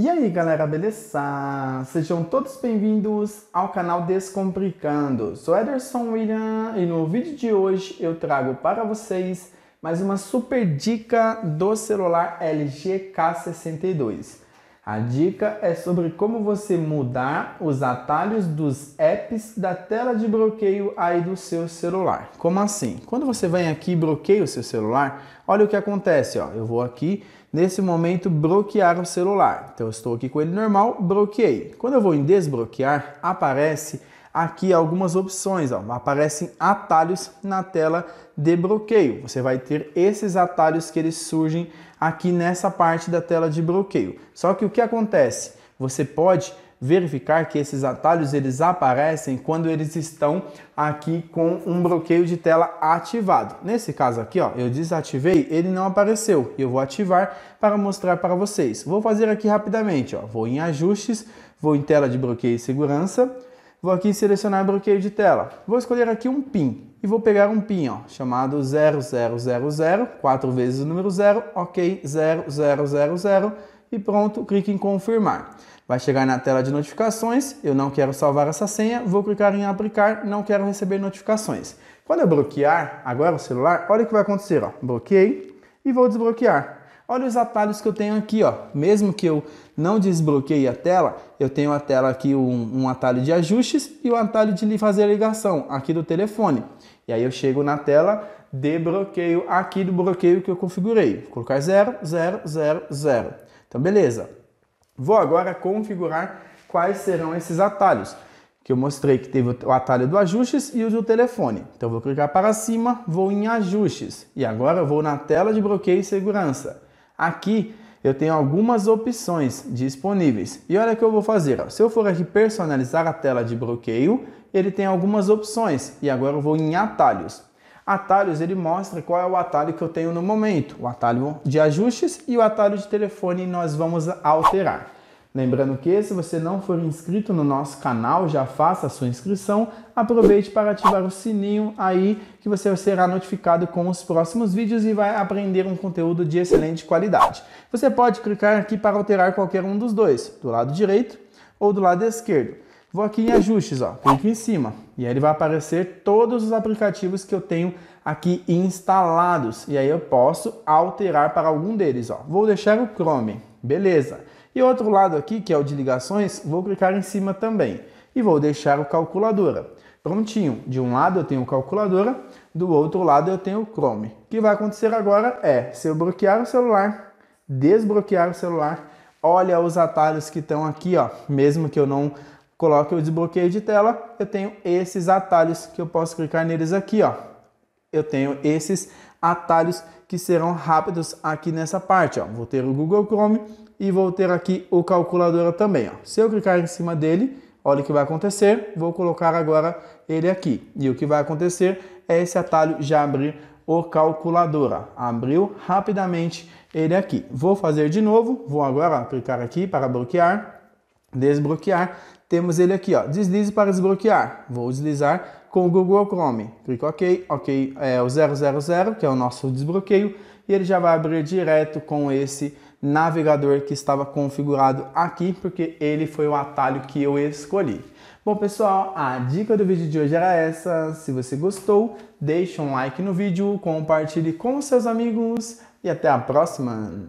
E aí galera, beleza? Sejam todos bem-vindos ao canal Descomplicando. Sou Ederson William e no vídeo de hoje eu trago para vocês mais uma super dica do celular LG K62. A dica é sobre como você mudar os atalhos dos apps da tela de bloqueio aí do seu celular. Como assim? Quando você vem aqui e bloqueia o seu celular, olha o que acontece, ó. Eu vou aqui nesse momento bloquear o celular. Então eu estou aqui com ele normal, bloqueei. Quando eu vou em desbloquear, aparece aqui algumas opções. Ó. Aparecem atalhos na tela de bloqueio. Você vai ter esses atalhos que eles surgem aqui nessa parte da tela de bloqueio. Só que o que acontece? Você pode verificar que esses atalhos eles aparecem quando eles estão aqui com um bloqueio de tela ativado. Nesse caso aqui, ó, eu desativei, ele não apareceu. Eu vou ativar para mostrar para vocês. Vou fazer aqui rapidamente, ó. Vou em ajustes, vou em tela de bloqueio e segurança, Vou aqui selecionar bloqueio de tela. Vou escolher aqui um PIN e vou pegar um PIN ó, chamado 0000, 4 vezes o número 0, ok, 0000 e pronto, clique em confirmar. Vai chegar na tela de notificações, eu não quero salvar essa senha, vou clicar em aplicar, não quero receber notificações. Quando eu bloquear agora o celular, olha o que vai acontecer, ó. bloqueei e vou desbloquear. Olha os atalhos que eu tenho aqui, ó. Mesmo que eu não desbloqueie a tela, eu tenho a tela aqui, um, um atalho de ajustes e o um atalho de fazer a ligação aqui do telefone. E aí eu chego na tela de bloqueio aqui do bloqueio que eu configurei. Vou colocar 0, 0, 0, 0. Então, beleza. Vou agora configurar quais serão esses atalhos. Que eu mostrei que teve o atalho do ajustes e o do telefone. Então, vou clicar para cima, vou em ajustes. E agora eu vou na tela de bloqueio e segurança Aqui eu tenho algumas opções disponíveis. E olha o que eu vou fazer. Ó. Se eu for aqui personalizar a tela de bloqueio, ele tem algumas opções. E agora eu vou em atalhos. Atalhos, ele mostra qual é o atalho que eu tenho no momento. O atalho de ajustes e o atalho de telefone nós vamos alterar. Lembrando que se você não for inscrito no nosso canal, já faça a sua inscrição, aproveite para ativar o sininho aí que você será notificado com os próximos vídeos e vai aprender um conteúdo de excelente qualidade. Você pode clicar aqui para alterar qualquer um dos dois, do lado direito ou do lado esquerdo. Vou aqui em ajustes, ó, clico em cima e aí ele vai aparecer todos os aplicativos que eu tenho aqui instalados e aí eu posso alterar para algum deles, ó. Vou deixar o Chrome, beleza. E outro lado aqui, que é o de ligações, vou clicar em cima também e vou deixar o calculadora. Prontinho, de um lado eu tenho calculadora, do outro lado eu tenho o Chrome. O que vai acontecer agora é, se eu bloquear o celular, desbloquear o celular, olha os atalhos que estão aqui, ó. mesmo que eu não coloque o desbloqueio de tela, eu tenho esses atalhos que eu posso clicar neles aqui. ó. Eu tenho esses atalhos atalhos que serão rápidos aqui nessa parte. Ó. Vou ter o Google Chrome e vou ter aqui o calculadora também. Ó. Se eu clicar em cima dele, olha o que vai acontecer. Vou colocar agora ele aqui. E o que vai acontecer é esse atalho já abrir o calculadora. Abriu rapidamente ele aqui. Vou fazer de novo. Vou agora clicar aqui para bloquear. Desbloquear. Temos ele aqui, ó. Deslize para desbloquear. Vou deslizar com o Google Chrome. Clico OK, OK é o 000, que é o nosso desbloqueio, e ele já vai abrir direto com esse navegador que estava configurado aqui, porque ele foi o atalho que eu escolhi. Bom pessoal, a dica do vídeo de hoje era essa. Se você gostou, deixe um like no vídeo, compartilhe com seus amigos e até a próxima!